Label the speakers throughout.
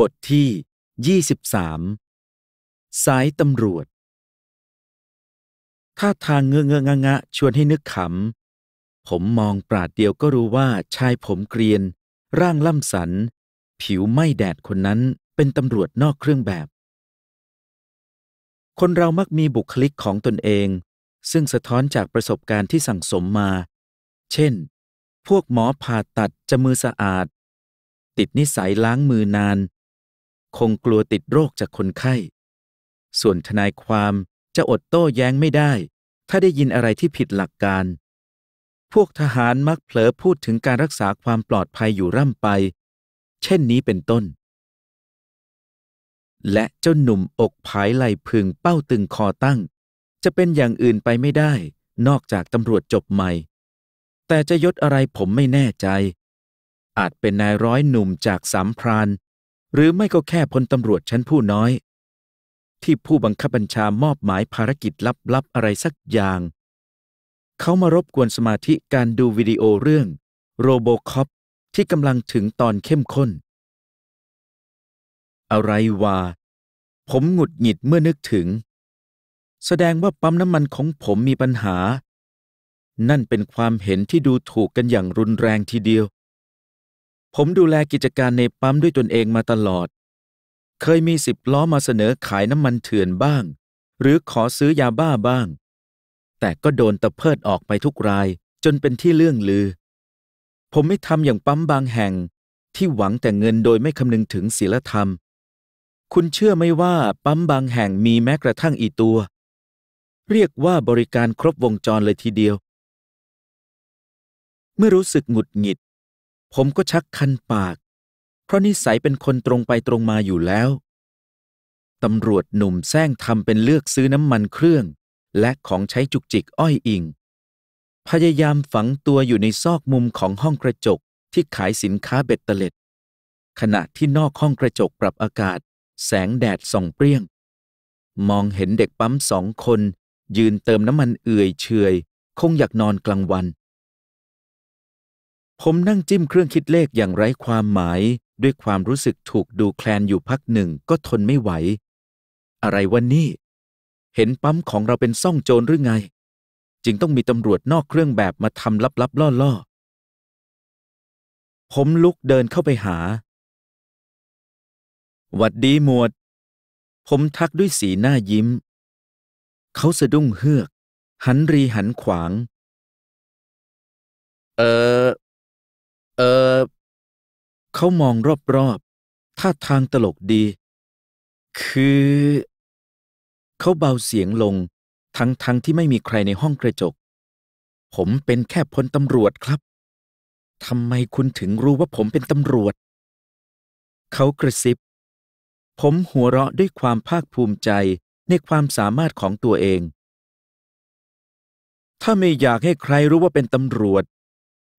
Speaker 1: บทที่ 23สายตำรวจ ท่าทางเงื้อเงื้องงะ ชวนให้นึกขำ ผมมองปราดเดียวก็รู้ว่าชายผมเกรียนร่างล่ำสัน ผิวไม่แดดคนนั้นเป็นตำรวจนอกเครื่องแบบ คนเรามักมีบุคลิกของตนเอง ซึ่งสะท้อนจากประสบการณ์ที่สั่งสมมา เช่น พวกหมอผ่าตัดจะมือสะอาด ติดนิสัยล้างมือนานคงกลัวติดโรคจากคนไข้ ส่วนทนายความจะอดโต้แย้งไม่ได้ ถ้าได้ยินอะไรที่ผิดหลักการ พวกทหารมักเผลอพูดถึงการรักษาความปลอดภัยอยู่ร่ำไป เช่นนี้เป็นต้น และเจ้าหนุ่มอกผายไหลพึงเป้าตึงคอตั้ง จะเป็นอย่างอื่นไปไม่ได้ นอกจากตำรวจจบใหม่ แต่จะยศอะไรผมไม่แน่ใจ อาจเป็นนายร้อยหนุ่มจากสามพรานหรือไม่ก็แค่พลตำรวจชั้นผู้น้อย ที่ผู้บังคับบัญชามอบหมายภารกิจลับๆอะไรสักอย่าง เขามารบกวนสมาธิการดูวิดีโอเรื่อง โรโบคอปที่กำลังถึงตอนเข้มข้น อะไรวะผมหงุดหงิดเมื่อนึกถึง แสดงว่าปั๊มน้ำมันของผมมีปัญหา นั่นเป็นความเห็นที่ดูถูกกันอย่างรุนแรงทีเดียวผมดูแลกิจการในปั๊ม ด้วยตนเองมาตลอด เคยมีสิบล้อมาเสนอขายน้ำมันเถื่อนบ้าง หรือขอซื้อยาบ้าบ้าง แต่ก็โดนตะเพิดออกไปทุกราย จนเป็นที่เลื่องลือ ผมไม่ทำอย่างปั๊มบางแห่งที่หวังแต่เงินโดยไม่คำนึงถึงศีลธรรม คุณเชื่อไหมว่าปั๊มบางแห่งมีแม้กระทั่งอีตัว เรียกว่าบริการครบวงจรเลยทีเดียว เมื่อรู้สึกหงุดหงิดผมก็ชักคันปาก เพราะนิสัยเป็นคนตรงไปตรงมาอยู่แล้ว ตำรวจหนุ่มแซงทำเป็นเลือกซื้อน้ำมันเครื่อง และของใช้จุกจิกอ้อยอิง พยายามฝังตัวอยู่ในซอกมุมของห้องกระจกที่ขายสินค้าเบ็ดเตล็ด ขณะที่นอกห้องกระจกปรับอากาศ แสงแดดส่องเปรี้ยง มองเห็นเด็กปั๊มสองคน ยืนเติมน้ำมันเอื่อยเฉยคงอยากนอนกลางวันผมนั่งจิ้มเครื่องคิดเลขอย่างไร้ความหมาย ด้วยความรู้สึกถูกดูแคลนอยู่พักหนึ่งก็ทนไม่ไหว อะไรวันนี้ เห็นปั๊มของเราเป็นซ่องโจรหรือไง จึงต้องมีตำรวจนอกเครื่องแบบมาทำลับๆล่อๆผมลุกเดินเข้าไปหา หวัดดีหมวด ผมทักด้วยสีหน้ายิ้ม เขาสะดุ้งเฮือก หันรีหันขวาง เออเออเขามองรอบๆท่าทางตลกดี คือเขาเบาเสียงลง ทั้งๆทที่ไม่มีใครในห้องกระจก ผมเป็นแค่พลตำรวจครับทำไมคุณถึงรู้ว่าผมเป็นตำรวจเขากระซิบ ผมหัวเราะด้วยความภาคภูมิใจในความสามารถของตัวเอง ถ้าไม่อยากให้ใครรู้ว่าเป็นตำรวจ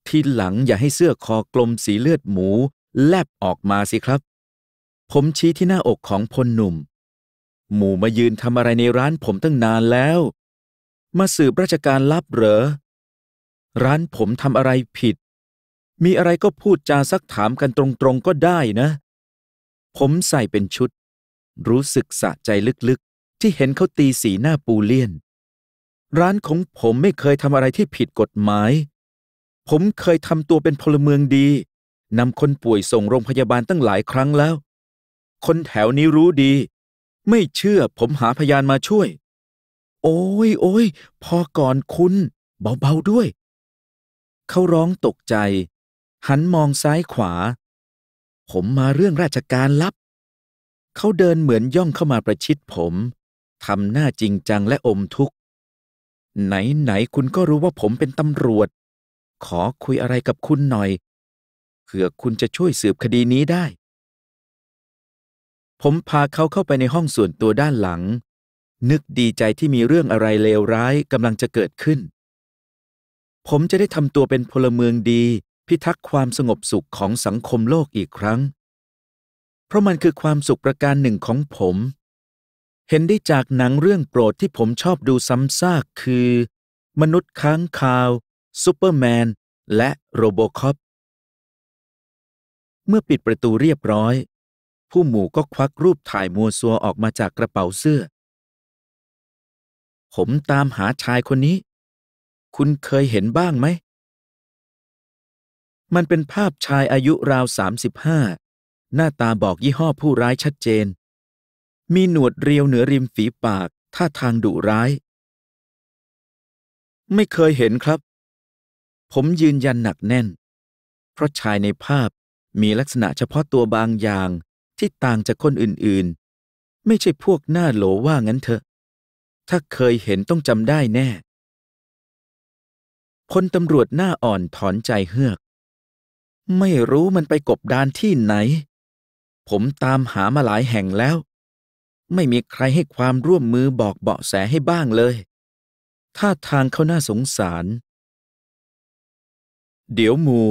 Speaker 1: ทีหลังอย่าให้เสื้อคอกลมสีเลือดหมู แลบออกมาสิครับ ผมชี้ที่หน้าอกของพลหนุ่ม หมูมายืนทำอะไรในร้านผมตั้งนานแล้ว มาสืบราชการลับเหรอ ร้านผมทำอะไรผิด มีอะไรก็พูดจาซักถามกันตรงๆ ก็ได้นะ ผมใส่เป็นชุด รู้สึกสะใจลึกๆที่เห็นเขาตีสีหน้าปูเลียน ร้านของผมไม่เคยทำอะไรที่ผิดกฎหมายผมเคยทำตัวเป็นพลเมืองดีนำคนป่วยส่งโรงพยาบาลตั้งหลายครั้งแล้ว คนแถวนี้รู้ดี ไม่เชื่อผมหาพยานมาช่วย โอ้ยโอ้ยพอก่อนคุณ เบาๆด้วย เขาร้องตกใจ หันมองซ้ายขวา ผมมาเรื่องราชการลับ เขาเดินเหมือนย่องเข้ามาประชิดผมทำหน้าจริงจังและอมทุกข์ไหนไหนคุณก็รู้ว่าผมเป็นตำรวจขอคุยอะไรกับคุณหน่อยเผื่อคุณจะช่วยสืบคดีนี้ได้ ผมพาเขาเข้าไปในห้องส่วนตัวด้านหลัง นึกดีใจที่มีเรื่องอะไรเลวร้ายกำลังจะเกิดขึ้น ผมจะได้ทำตัวเป็นพลเมืองดีพิทักษ์ความสงบสุขของสังคมโลกอีกครั้ง เพราะมันคือความสุขประการหนึ่งของผม เห็นได้จากหนังเรื่องโปรดที่ผมชอบดูซ้ำซากคือ มนุษย์ค้างคาวซูเปอร์แมน และโรโบคอป เมื่อปิดประตูเรียบร้อย ผู้หมู่ก็ควักรูปถ่ายมัวซัวออกมาจากกระเป๋าเสื้อ ผมตามหาชายคนนี้ คุณเคยเห็นบ้างไหม มันเป็นภาพชายอายุราวสามสิบห้าหน้าตาบอกยี่ห้อผู้ร้ายชัดเจน มีหนวดเรียวเหนือริมฝีปากท่าทางดุร้าย ไม่เคยเห็นครับผมยืนยันหนักแน่น เพราะชายในภาพมีลักษณะเฉพาะตัวบางอย่างที่ต่างจากคนอื่นๆ ไม่ใช่พวกหน้าโหลว่างั้นเถอะ ถ้าเคยเห็นต้องจำได้แน่พลตำรวจหน้าอ่อนถอนใจเฮือก ไม่รู้มันไปกบดานที่ไหน ผมตามหามาหลายแห่งแล้ว ไม่มีใครให้ความร่วมมือบอกเบาะแสให้บ้างเลยท่าทางเขาน่าสงสารเดี๋ยวมู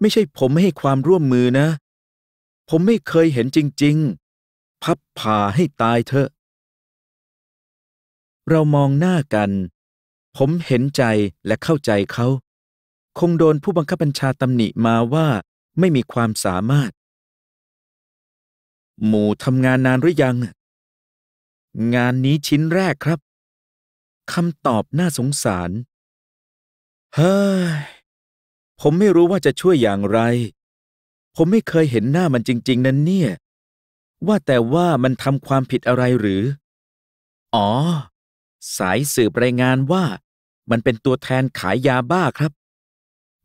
Speaker 1: ไม่ใช่ผมไม่ให้ความร่วมมือนะ ผมไม่เคยเห็นจริงๆ พับผ่าให้ตายเถอะ เรามองหน้ากัน ผมเห็นใจและเข้าใจเขา คงโดนผู้บังคับบัญชาตำหนิมาว่า ไม่มีความสามารถ หมูทำงานนานหรือยัง งานนี้ชิ้นแรกครับคำตอบน่าสงสารเฮ้ยผมไม่รู้ว่าจะช่วยอย่างไร ผมไม่เคยเห็นหน้ามันจริง ๆนั้นเนี่ย ว่าแต่ว่ามันทำความผิดอะไรหรือ อ๋อ สายสืบรายงานว่ามันเป็นตัวแทนขายยาบ้าครับ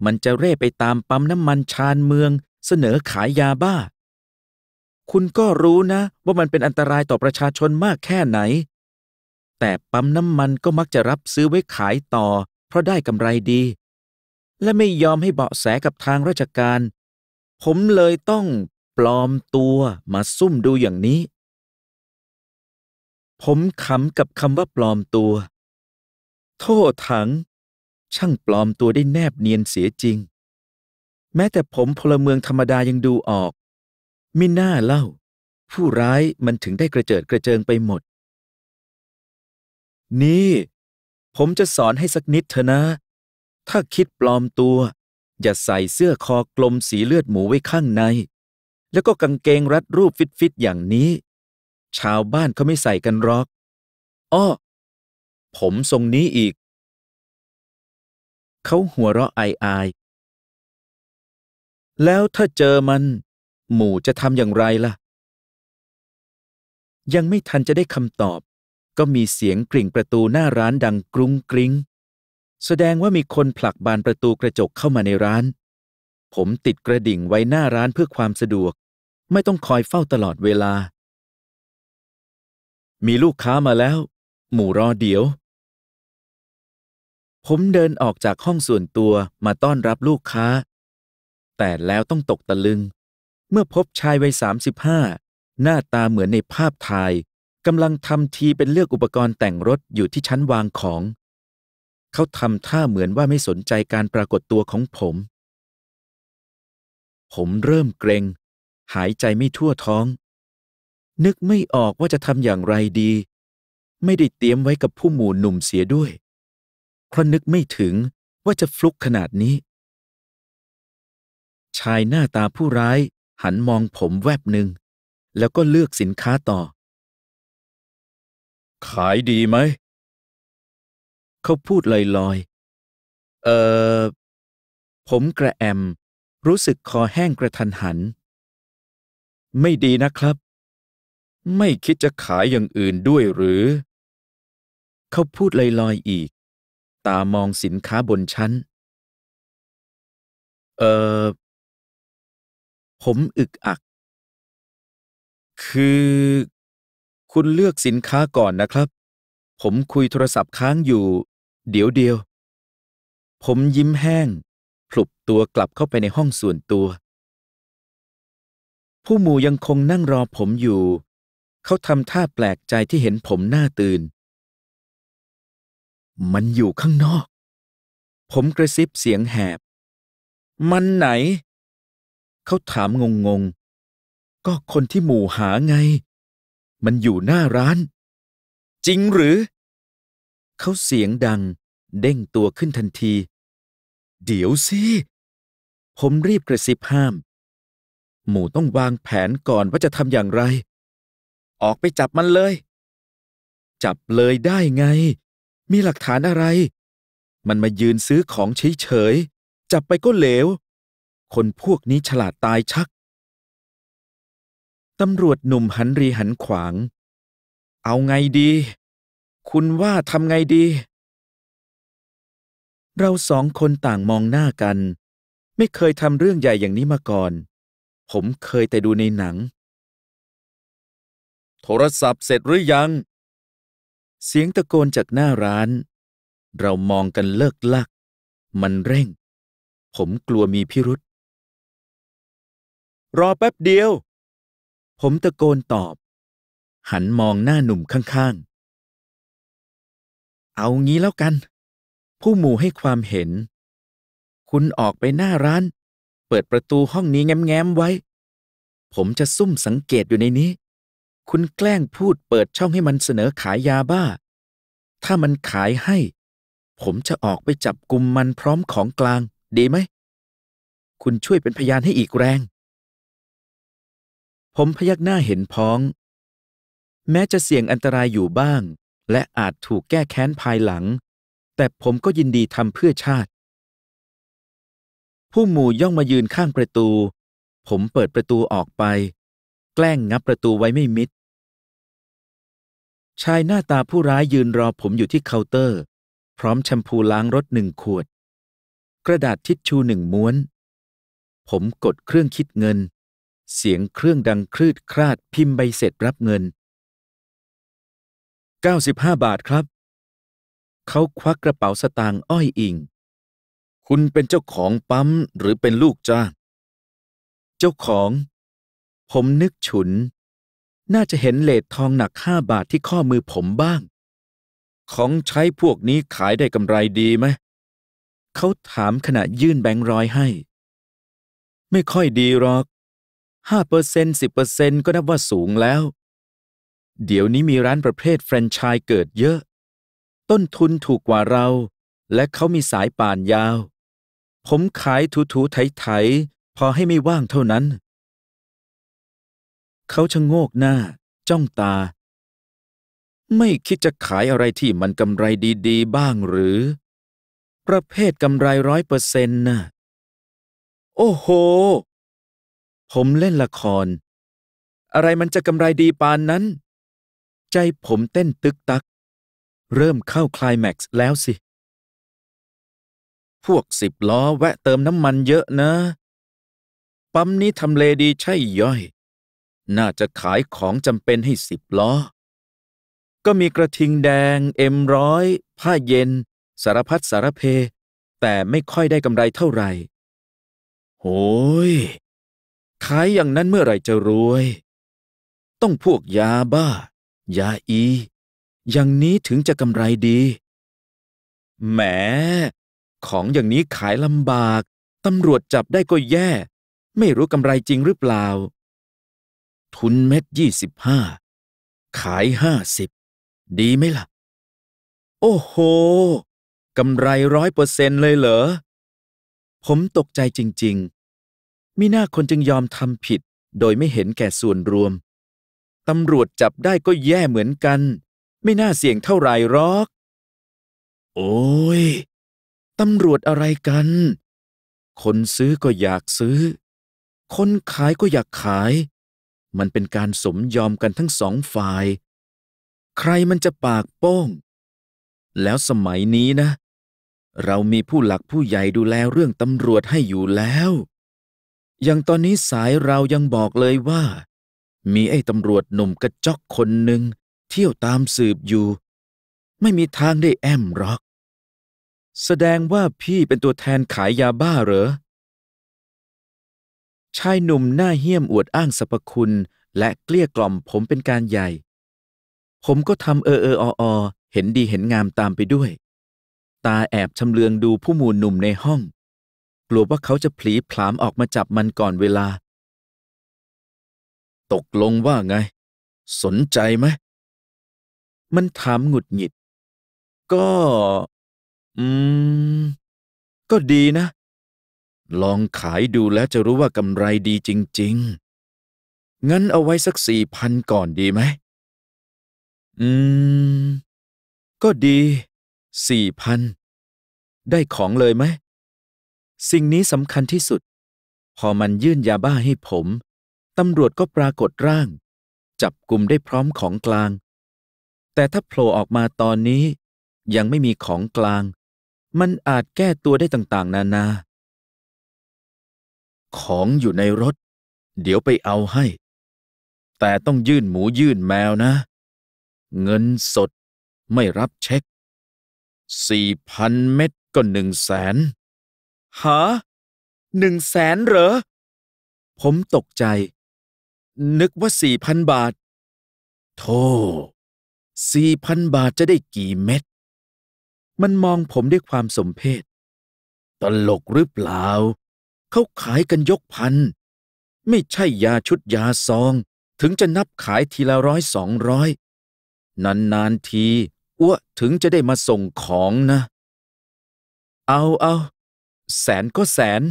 Speaker 1: มันจะเร่ไปตามปั๊มน้ำมันชานเมืองเสนอขายยาบ้า คุณก็รู้นะว่ามันเป็นอันตรายต่อประชาชนมากแค่ไหน แต่ปั๊มน้ำมันก็มักจะรับซื้อไว้ขายต่อ เพราะได้กำไรดีและไม่ยอมให้เบาะแสกับทางราชการ ผมเลยต้องปลอมตัวมาซุ่มดูอย่างนี้ ผมขำกับคำว่าปลอมตัว โทษถัง ช่างปลอมตัวได้แนบเนียนเสียจริง แม้แต่ผมพลเมืองธรรมดายังดูออก มิน่าเล่า ผู้ร้ายมันถึงได้กระเจิดกระเจิงไปหมด นี่ผมจะสอนให้สักนิดเถอะนะถ้าคิดปลอมตัว อย่าใส่เสื้อคอกลมสีเลือดหมูไว้ข้างใน แล้วก็กางเกงรัดรูปฟิตๆ อย่างนี้ ชาวบ้านเขาไม่ใส่กันหรอกอ้อผมทรงนี้อีก เขาหัวเราะอายๆแล้วถ้าเจอมัน หมู่จะทำอย่างไรล่ะ ยังไม่ทันจะได้คำตอบ ก็มีเสียงกริ่งประตูหน้าร้านดังกรุงกริง้งแสดงว่ามีคนผลักบานประตูกระจกเข้ามาในร้าน ผมติดกระดิ่งไว้หน้าร้านเพื่อความสะดวก ไม่ต้องคอยเฝ้าตลอดเวลา มีลูกค้ามาแล้ว หมู่รอเดี๋ยว ผมเดินออกจากห้องส่วนตัวมาต้อนรับลูกค้า แต่แล้วต้องตกตะลึง เมื่อพบชายวัยสามิบห้าหน้าตาเหมือนในภาพถ่ายกำลังทำทีเป็นเลือกอุปกรณ์แต่งรถอยู่ที่ชั้นวางของเขาทำท่าเหมือนว่าไม่สนใจการปรากฏตัวของผม ผมเริ่มเกรง หายใจไม่ทั่วท้อง นึกไม่ออกว่าจะทำอย่างไรดี ไม่ได้เตรียมไว้กับผู้หมู่หนุ่มเสียด้วยเพราะนึกไม่ถึงว่าจะฟลุกขนาดนี้ ชายหน้าตาผู้ร้ายหันมองผมแวบหนึ่งแล้วก็เลือกสินค้าต่อ ขายดีไหมเขาพูดลอยๆเออผมกระแอมรู้สึกคอแห้งกระทันหัน ไม่ดีนะครับ ไม่คิดจะขายอย่างอื่นด้วยหรือ เขาพูดลอยๆอีก ตามองสินค้าบนชั้น เออผมอึกอัก คือ คุณเลือกสินค้าก่อนนะครับ ผมคุยโทรศัพท์ค้างอยู่เดี๋ยวเดียว ผมยิ้มแห้ง พลุบตัวกลับเข้าไปในห้องส่วนตัว ผู้หมู่ยังคงนั่งรอผมอยู่ เขาทำท่าแปลกใจที่เห็นผมหน้าตื่น มันอยู่ข้างนอก ผมกระซิบเสียงแหบ มันไหน เขาถามงงๆก็คนที่หมู่หาไง มันอยู่หน้าร้าน จริงหรือ เขาเสียงดังเด้งตัวขึ้นทันที เดี๋ยวสิ ผมรีบกระซิบห้าม หมูต้องวางแผนก่อนว่าจะทำอย่างไร ออกไปจับมันเลย จับเลยได้ไง มีหลักฐานอะไร มันมายืนซื้อของเฉย ๆ จับไปก็เหลว คนพวกนี้ฉลาดตายชัก ตำรวจหนุ่มหันรีหันขวาง เอาไงดี คุณว่าทำไงดีเราสองคนต่างมองหน้ากัน ไม่เคยทำเรื่องใหญ่อย่างนี้มาก่อน ผมเคยแต่ดูในหนัง โทรศัพท์เสร็จหรือยัง เสียงตะโกนจากหน้าร้าน เรามองกันเลิกลัก มันเร่ง ผมกลัวมีพิรุษ รอแป๊บเดียว ผมตะโกนตอบ หันมองหน้าหนุ่มข้างๆ เอางี้แล้วกันผู้หมู่ให้ความเห็น คุณออกไปหน้าร้าน เปิดประตูห้องนี้แง้มๆไว้ ผมจะซุ่มสังเกตอยู่ในนี้ คุณแกล้งพูดเปิดช่องให้มันเสนอขายยาบ้า ถ้ามันขายให้ ผมจะออกไปจับกลุ่มมันพร้อมของกลาง ดีไหมคุณช่วยเป็นพยานให้อีกแรง ผมพยักหน้าเห็นพ้อง แม้จะเสี่ยงอันตรายอยู่บ้าง และอาจถูกแก้แค้นภายหลังแต่ผมก็ยินดีทำเพื่อชาติ ผู้หมู่ย่องมายืนข้างประตู ผมเปิดประตูออกไป แกล้งงับประตูไว้ไม่มิด ชายหน้าตาผู้ร้ายยืนรอผมอยู่ที่เคาน์เตอร์ พร้อมแชมพูล้างรถหนึ่งขวด กระดาษทิชชูหนึ่งม้วน ผมกดเครื่องคิดเงิน เสียงเครื่องดังคลืดคลาดพิมพ์ใบเสร็จรับเงิน 95 บาทครับเขาควักกระเป๋าสตางค์อ้อยอิง คุณเป็นเจ้าของปั๊มหรือเป็นลูกจ้าง เจ้าของ ผมนึกฉุน น่าจะเห็นเลททองหนักห้าบาทที่ข้อมือผมบ้าง ของใช้พวกนี้ขายได้กำไรดีไหม เขาถามขณะยื่นแบงค์ร้อยให้ ไม่ค่อยดีหรอกห้าเปอร์เซ็นต์สิบเปอร์เซ็นต์ก็นับว่าสูงแล้ว เดี๋ยวนี้มีร้านประเภทแฟรนไชส์เกิดเยอะต้นทุนถูกกว่าเรา และเขามีสายป่านยาว ผมขายถูๆไถๆพอให้ไม่ว่างเท่านั้น เขาชะโงกหน้า จ้องตา ไม่คิดจะขายอะไรที่มันกำไรดี ๆ บ้างหรือ ประเภทกำไรร้อยเปอร์เซ็นต์น่ะโอ้โห ผมเล่นละคร อะไรมันจะกำไรดีปานนั้น ใจผมเต้นตึกตักเริ่มเข้าคลายแม็กซ์แล้วสิ พวกสิบล้อแวะเติมน้ำมันเยอะนะ ปั๊มนี้ทำเลดีใช่ย่อย น่าจะขายของจำเป็นให้สิบล้อ ก็มีกระทิงแดง เอ็มร้อย ผ้าเย็น สารพัดสารเพ แต่ไม่ค่อยได้กำไรเท่าไหร่โอ้ย ขายอย่างนั้นเมื่อไหร่จะรวย ต้องพวกยาบ้า ยาอีอย่างนี้ถึงจะกำไรดีแหมของอย่างนี้ขายลำบาก ตำรวจจับได้ก็แย่ ไม่รู้กำไรจริงหรือเปล่า ทุนเม็ดยี่สิบห้า ขายห้าสิบ ดีไหมละ่ะ โอ้โห กำไรร้อยเปอร์เซตนเลยเหรอ ผมตกใจจริง ๆ มีหน้าคนจึงยอมทำผิด โดยไม่เห็นแก่ส่วนรวม ตำรวจจับได้ก็แย่เหมือนกันไม่น่าเสี่ยงเท่าไหร่หรอก โอ้ย ตำรวจอะไรกัน คนซื้อก็อยากซื้อ คนขายก็อยากขาย มันเป็นการสมยอมกันทั้งสองฝ่าย ใครมันจะปากโป้ง แล้วสมัยนี้นะ เรามีผู้หลักผู้ใหญ่ดูแลเรื่องตำรวจให้อยู่แล้ว อย่างตอนนี้สายเรายังบอกเลยว่า มีไอ้ตำรวจหนุ่มกระจอกคนหนึ่งเที่ยวตามสืบอยู่ ไม่มีทางได้แอมหรอก แสดงว่าพี่เป็นตัวแทนขายยาบ้าเหรอ ชายหนุ่มหน้าเหี้ยมอวดอ้างสรรพคุณ และเกลี้ยกล่อมผมเป็นการใหญ่ ผมก็ทำเออเออออเห็นดีเห็นงามตามไปด้วย ตาแอบชำเลืองดูผู้หมู่หนุ่มในห้อง กลัวว่าเขาจะผลีผลามออกมาจับมันก่อนเวลา ตกลงว่าไง สนใจไหมมันถามหงุดหงิด ก็ อืม ก็ดีนะ ลองขายดูแล้วจะรู้ว่ากำไรดีจริง ๆ งั้นเอาไว้สักสี่พันก่อนดีไหม อืม ก็ดี สี่พัน ได้ของเลยไหม สิ่งนี้สำคัญที่สุด พอมันยื่นยาบ้าให้ผม ตำรวจก็ปรากฏร่าง จับกลุ่มได้พร้อมของกลางแต่ถ้าโผล่ออกมาตอนนี้ ยังไม่มีของกลาง มันอาจแก้ตัวได้ต่างๆ นานา ของอยู่ในรถ เดี๋ยวไปเอาให้ แต่ต้องยื่นหมูยื่นแมวนะ เงินสดไม่รับเช็คสี่พันเม็ดก็หนึ่งแสนหาหนึ่งแสนเหรอ ผมตกใจ นึกว่าสี่พันบาทโธสี่พันบาทจะได้กี่เม็ด มันมองผมด้วยความสมเพช ตลกหรือเปล่า เขาขายกันยกพัน ไม่ใช่ยาชุดยาซอง ถึงจะนับขายทีละร้อยสองร้อย นานๆทีอ้วถึงจะได้มาส่งของนะ เอา เอา แสนก็แสน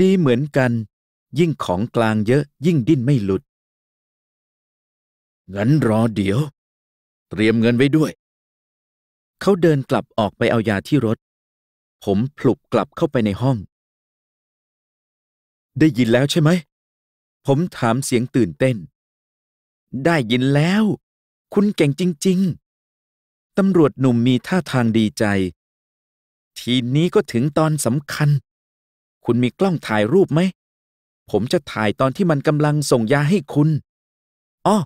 Speaker 1: ดีเหมือนกัน ยิ่งของกลางเยอะยิ่งดิ้นไม่หลุดงั้นรอเดี๋ยวเตรียมเงินไว้ด้วย เขาเดินกลับออกไปเอายาที่รถ ผมผลุบกลับเข้าไปในห้อง ได้ยินแล้วใช่ไหม ผมถามเสียงตื่นเต้น ได้ยินแล้ว คุณเก่งจริงๆ ตำรวจหนุ่มมีท่าทางดีใจ ทีนี้ก็ถึงตอนสำคัญ คุณมีกล้องถ่ายรูปไหม ผมจะถ่ายตอนที่มันกำลังส่งยาให้คุณ อ้อ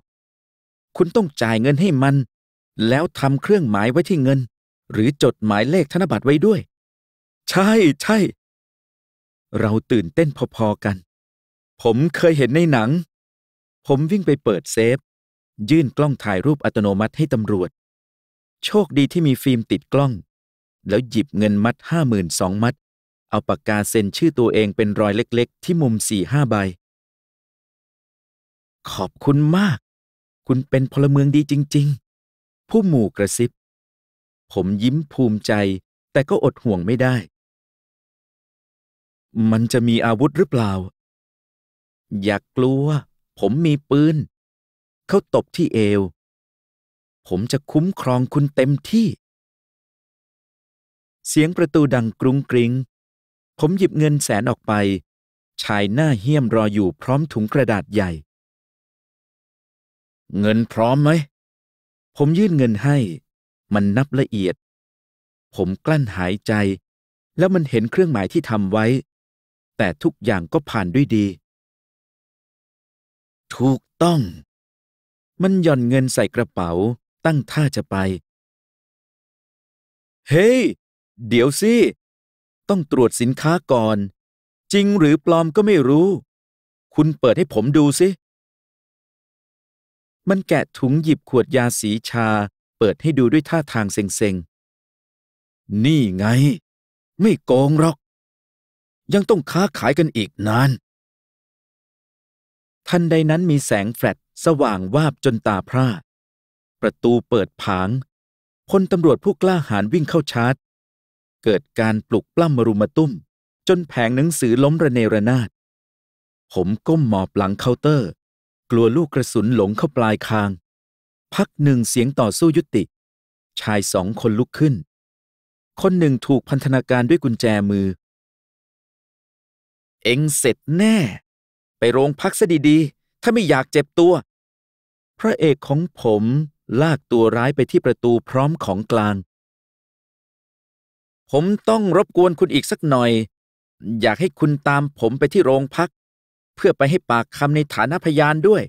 Speaker 1: คุณต้องจ่ายเงินให้มันแล้วทำเครื่องหมายไว้ที่เงิน หรือจดหมายเลขธนบัตรไว้ด้วย ใช่ ใช่ เราตื่นเต้นพอๆ กัน ผมเคยเห็นในหนัง ผมวิ่งไปเปิดเซฟ ยื่นกล้องถ่ายรูปอัตโนมัติให้ตำรวจ โชคดีที่มีฟิล์มติดกล้อง แล้วหยิบเงินมัดห้าหมื่นสองมัด เอาปากกาเซ็นชื่อตัวเองเป็นรอยเล็กๆ ที่มุมสี่ห้าใบ ขอบคุณมาก คุณเป็นพลเมืองดีจริงๆผู้หมู่กระซิบ ผมยิ้มภูมิใจแต่ก็อดห่วงไม่ได้ มันจะมีอาวุธหรือเปล่า อย่ากกลัวผมมีปืนเขาตบที่เอว ผมจะคุ้มครองคุณเต็มที่ เสียงประตูดังกรุงกริง ผมหยิบเงินแสนออกไป ชายหน้าเหี้ยมรออยู่พร้อมถุงกระดาษใหญ่ เงินพร้อมไหมผมยื่นเงินให้ มันนับละเอียด ผมกลั้นหายใจ แล้วมันเห็นเครื่องหมายที่ทำไว้ แต่ทุกอย่างก็ผ่านด้วยดี ถูกต้อง มันหย่อนเงินใส่กระเป๋าตั้งท่าจะไป เฮ้ hey, เดี๋ยวสิ ต้องตรวจสินค้าก่อน จริงหรือปลอมก็ไม่รู้ คุณเปิดให้ผมดูสิมันแกะถุงหยิบขวดยาสีชา เปิดให้ดูด้วยท่าทางเซ็งๆ นี่ไง ไม่โกงหรอก ยังต้องค้าขายกันอีกนาน ทันใดนั้นมีแสงแฟลชสว่างวาบจนตาพร่าประตูเปิดผางพลตำรวจผู้กล้าหาญวิ่งเข้าชาร์จเกิดการปลุกปล้ำมรุมตุ้ม จนแผงหนังสือล้มระเนระนาด ผมก้มหมอบหลังเคาน์เตอร์กลัวลูกกระสุนหลงเข้าปลายคาง พักหนึ่งเสียงต่อสู้ยุติ ชายสองคนลุกขึ้น คนหนึ่งถูกพันธนาการด้วยกุญแจมือ เอ็งเสร็จแน่ ไปโรงพักซะดี ๆ ถ้าไม่อยากเจ็บตัว พระเอกของผมลากตัวร้ายไปที่ประตูพร้อมของกลาง ผมต้องรบกวนคุณอีกสักหน่อย อยากให้คุณตามผมไปที่โรงพักเพื่อไปให้ปากคำในฐานะพยานด้วย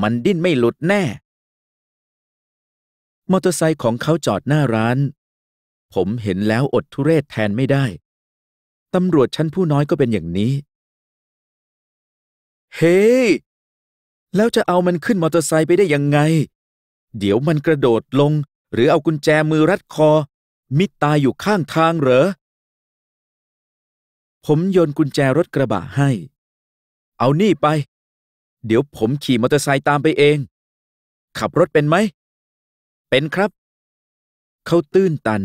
Speaker 1: มันดิ้นไม่หลุดแน่ มอเตอร์ไซค์ของเขาจอดหน้าร้าน ผมเห็นแล้วอดทุเรศแทนไม่ได้ ตำรวจชั้นผู้น้อยก็เป็นอย่างนี้ เฮ้ hey! แล้วจะเอามันขึ้นมอเตอร์ไซค์ไปได้ยังไง เดี๋ยวมันกระโดดลง หรือเอากุญแจมือรัดคอ มิดตายอยู่ข้างทางเหรอ ผมโยนกุญแจรถกระบะให้เอานี่ไป เดี๋ยวผมขี่มอเตอร์ไซค์ตามไปเอง ขับรถเป็นไหม เป็นครับ เขาตื้นตัน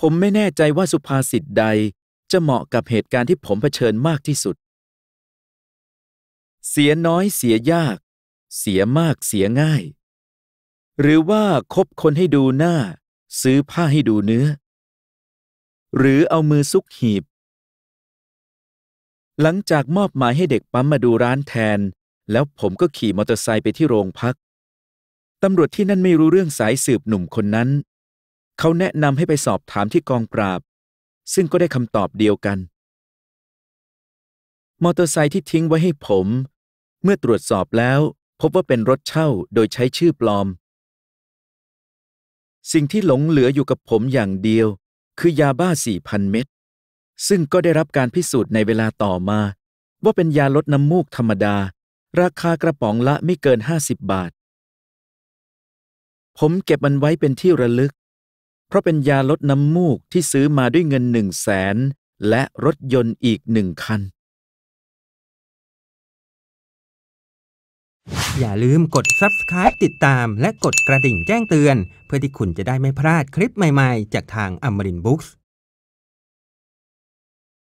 Speaker 1: ผมไม่แน่ใจว่าสุภาษิตใดจะเหมาะกับเหตุการณ์ที่ผมเผชิญมากที่สุด เสียน้อยเสียยาก เสียมากเสียง่าย หรือว่าคบคนให้ดูหน้า ซื้อผ้าให้ดูเนื้อ หรือเอามือซุกหีบหลังจากมอบหมายให้เด็กปั๊มมาดูร้านแทน แล้วผมก็ขี่มอเตอร์ไซค์ไปที่โรงพัก ตำรวจที่นั่นไม่รู้เรื่องสายสืบหนุ่มคนนั้น เขาแนะนำให้ไปสอบถามที่กองปราบ ซึ่งก็ได้คำตอบเดียวกัน มอเตอร์ไซค์ที่ทิ้งไว้ให้ผม เมื่อตรวจสอบแล้วพบว่าเป็นรถเช่าโดยใช้ชื่อปลอม สิ่งที่หลงเหลืออยู่กับผมอย่างเดียว คือยาบ้าสี่พันเม็ดซึ่งก็ได้รับการพิสูจน์ในเวลาต่อมา ว่าเป็นยาลดน้ำมูกธรรมดา ราคากระป๋องละไม่เกิน 50 บาท ผมเก็บมันไว้เป็นที่ระลึก เพราะเป็นยาลดน้ำมูกที่ซื้อมาด้วยเงินหนึ่งแสนและรถยนต์อีกหนึ่งคันอย่าลืมกด subscribe ติดตามและกดกระดิ่งแจ้งเตือนเพื่อที่คุณจะได้ไม่พลาดคลิปใหม่ๆ จากทาง a m a r i n Books